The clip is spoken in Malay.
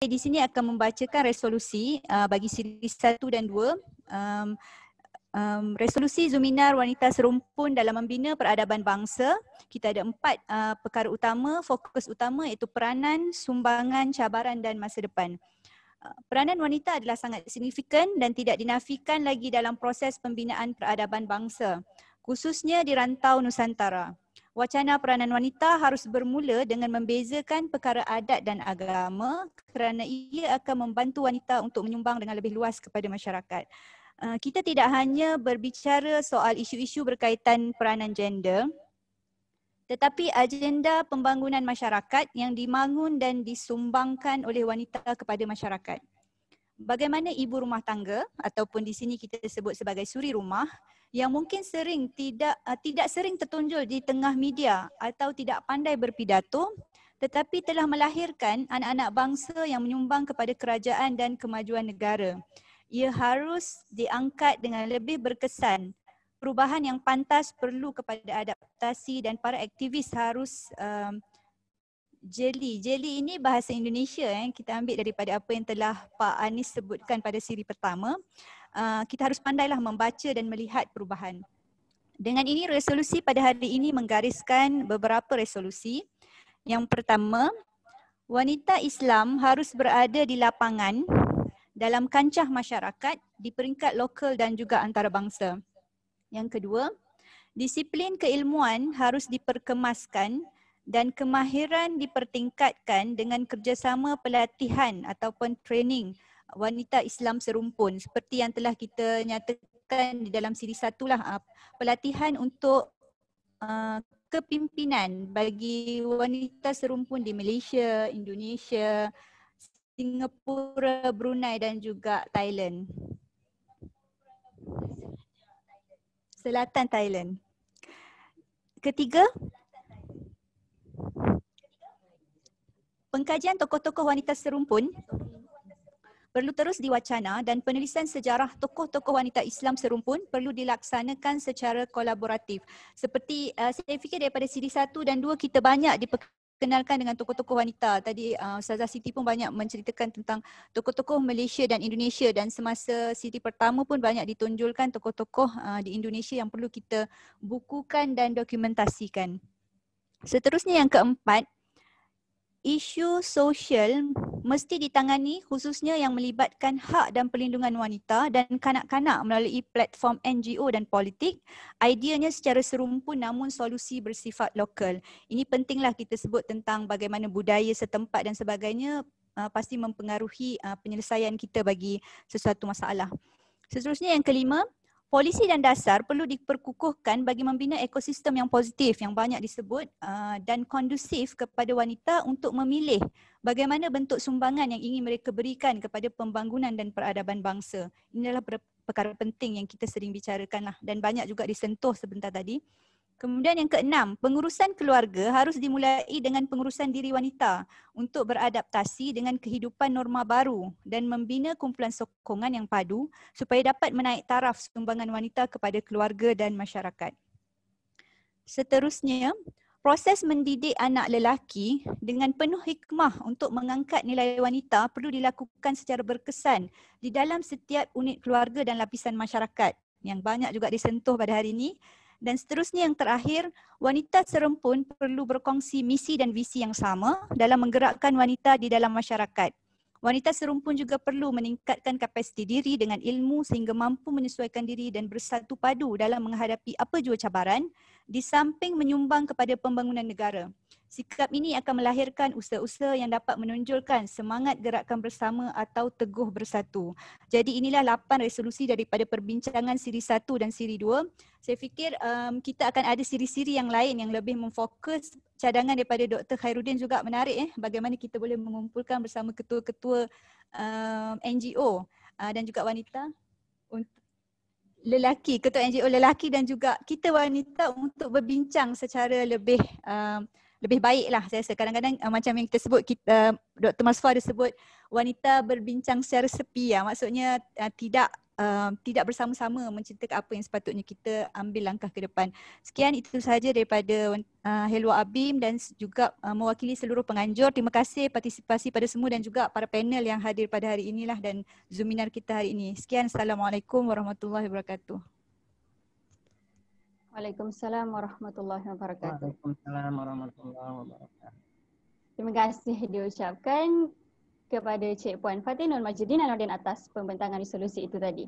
saya di sini akan membacakan resolusi uh, bagi siri 1 dan 2. Um, um, resolusi Zuminar Wanita Serumpun dalam membina peradaban bangsa. Kita ada empat uh, perkara utama, fokus utama iaitu peranan, sumbangan, cabaran dan masa depan. Uh, peranan wanita adalah sangat signifikan dan tidak dinafikan lagi dalam proses pembinaan peradaban bangsa, khususnya di rantau Nusantara. Wacana peranan wanita harus bermula dengan membezakan perkara adat dan agama kerana ia akan membantu wanita untuk menyumbang dengan lebih luas kepada masyarakat. Eh, kita tidak hanya berbicara soal isu-isu berkaitan peranan gender tetapi agenda pembangunan masyarakat yang dimangun dan disumbangkan oleh wanita kepada masyarakat bagaimana ibu rumah tangga ataupun di sini kita sebut sebagai suri rumah yang mungkin sering tidak uh, tidak sering tertunjul di tengah media atau tidak pandai berpidato tetapi telah melahirkan anak-anak bangsa yang menyumbang kepada kerajaan dan kemajuan negara. Ia harus diangkat dengan lebih berkesan. Perubahan yang pantas perlu kepada adaptasi dan para aktivis harus uh, jeli. Jeli ini bahasa Indonesia eh kita ambil daripada apa yang telah Pak Anis sebutkan pada siri pertama. Uh, kita harus pandailah membaca dan melihat perubahan. Dengan ini resolusi pada hari ini menggariskan beberapa resolusi. Yang pertama, wanita Islam harus berada di lapangan dalam kancah masyarakat di peringkat lokal dan juga antarabangsa. Yang kedua, disiplin keilmuan harus diperkemaskan dan kemahiran dipertingkatkan dengan kerjasama pelatihan ataupun training wanita Islam serumpun seperti yang telah kita nyatakan di dalam siri satu lah pelatihan untuk uh, kepimpinan bagi wanita serumpun di Malaysia, Indonesia, Singapura, Brunei dan juga Thailand. Selatan Thailand. Ketiga, pengkajian tokoh-tokoh wanita serumpun perlu terus diwacana dan penulisan sejarah tokoh-tokoh wanita Islam serumpun perlu dilaksanakan secara kolaboratif. Seperti uh, saya fikir daripada siri Satu dan Dua kita banyak diperkenalkan dengan tokoh-tokoh wanita. Tadi uh, Ustazah Siti pun banyak menceritakan tentang tokoh-tokoh Malaysia dan Indonesia dan semasa siri pertama pun banyak ditunjulkan tokoh-tokoh uh, di Indonesia yang perlu kita bukukan dan dokumentasikan. Seterusnya yang keempat, isu sosial mesti ditangani khususnya yang melibatkan hak dan perlindungan wanita dan kanak-kanak melalui platform NGO dan politik. Ideanya secara serumpun namun solusi bersifat lokal. Ini pentinglah kita sebut tentang bagaimana budaya setempat dan sebagainya uh, pasti mempengaruhi uh, penyelesaian kita bagi sesuatu masalah. Seterusnya yang kelima, Polisi dan dasar perlu diperkukuhkan bagi membina ekosistem yang positif yang banyak disebut uh, dan kondusif kepada wanita untuk memilih bagaimana bentuk sumbangan yang ingin mereka berikan kepada pembangunan dan peradaban bangsa. Inilah perkara penting yang kita sering bicarakan lah dan banyak juga disentuh sebentar tadi. Kemudian yang keenam, pengurusan keluarga harus dimulai dengan pengurusan diri wanita untuk beradaptasi dengan kehidupan norma baru dan membina kumpulan sokongan yang padu supaya dapat menaik taraf sumbangan wanita kepada keluarga dan masyarakat. Seterusnya, proses mendidik anak lelaki dengan penuh hikmah untuk mengangkat nilai wanita perlu dilakukan secara berkesan di dalam setiap unit keluarga dan lapisan masyarakat yang banyak juga disentuh pada hari ini dan seterusnya yang terakhir, wanita serempun perlu berkongsi misi dan visi yang sama dalam menggerakkan wanita di dalam masyarakat. Wanita serumpun juga perlu meningkatkan kapasiti diri dengan ilmu sehingga mampu menyesuaikan diri dan bersatu padu dalam menghadapi apa jua cabaran di samping menyumbang kepada pembangunan negara. Sikap ini akan melahirkan usaha-usaha yang dapat menonjolkan semangat gerakan bersama atau teguh bersatu. Jadi inilah lapan resolusi daripada perbincangan siri satu dan siri dua. Saya fikir um, kita akan ada siri-siri yang lain yang lebih memfokus cadangan daripada Dr. Khairuddin juga menarik eh bagaimana kita boleh mengumpulkan bersama ketua-ketua um, NGO uh, eh, dan juga wanita untuk lelaki ketua NGO lelaki dan juga kita wanita untuk berbincang secara lebih um, lebih lah saya rasa kadang-kadang uh, macam yang kita sebut kita uh, Dr. Masfa ada sebut wanita berbincang secara sepi ya maksudnya uh, tidak Um, tidak bersama-sama menceritakan apa yang sepatutnya kita ambil langkah ke depan. Sekian itu sahaja daripada uh, Helwa Abim dan juga uh, mewakili seluruh penganjur. Terima kasih partisipasi pada semua dan juga para panel yang hadir pada hari inilah dan zuminar kita hari ini. Sekian. Assalamualaikum warahmatullahi wabarakatuh. Waalaikumsalam warahmatullahi wabarakatuh. Waalaikumsalam warahmatullahi wabarakatuh. Terima kasih diucapkan kepada Cik Puan Fatinul Majidin dan Ordin atas pembentangan resolusi itu tadi.